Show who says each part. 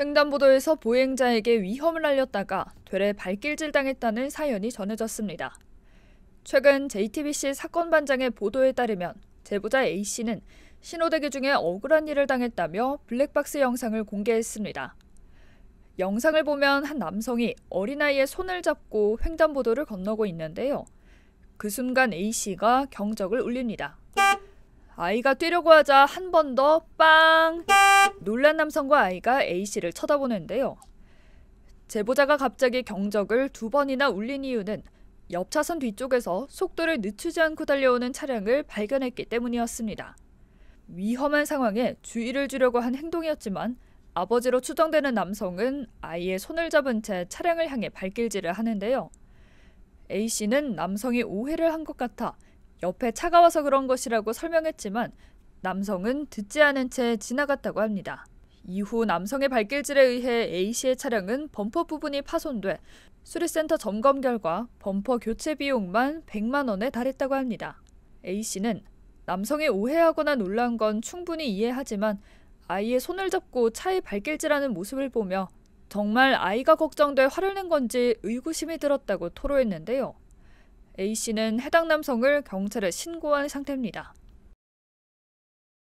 Speaker 1: 횡단보도에서 보행자에게 위험을 알렸다가 되레 발길질 당했다는 사연이 전해졌습니다. 최근 JTBC 사건 반장의 보도에 따르면 제보자 A씨는 신호대기 중에 억울한 일을 당했다며 블랙박스 영상을 공개했습니다. 영상을 보면 한 남성이 어린아이의 손을 잡고 횡단보도를 건너고 있는데요. 그 순간 A씨가 경적을 울립니다. 아이가 뛰려고 하자 한 번 더 빵! 놀란 남성과 아이가 A씨를 쳐다보는데요. 제보자가 갑자기 경적을 두 번이나 울린 이유는 옆 차선 뒤쪽에서 속도를 늦추지 않고 달려오는 차량을 발견했기 때문이었습니다. 위험한 상황에 주의를 주려고 한 행동이었지만 아버지로 추정되는 남성은 아이의 손을 잡은 채 차량을 향해 발길질을 하는데요. A씨는 남성이 오해를 한 것 같아 옆에 차가 와서 그런 것이라고 설명했지만 남성은 듣지 않은 채 지나갔다고 합니다. 이후 남성의 발길질에 의해 A씨의 차량은 범퍼 부분이 파손돼 수리센터 점검 결과 범퍼 교체 비용만 100만 원에 달했다고 합니다. A씨는 남성이 오해하거나 놀란 건 충분히 이해하지만 아이의 손을 잡고 차에 발길질하는 모습을 보며 정말 아이가 걱정돼 화를 낸 건지 의구심이 들었다고 토로했는데요. A씨는 해당 남성을 경찰에 신고한 상태입니다.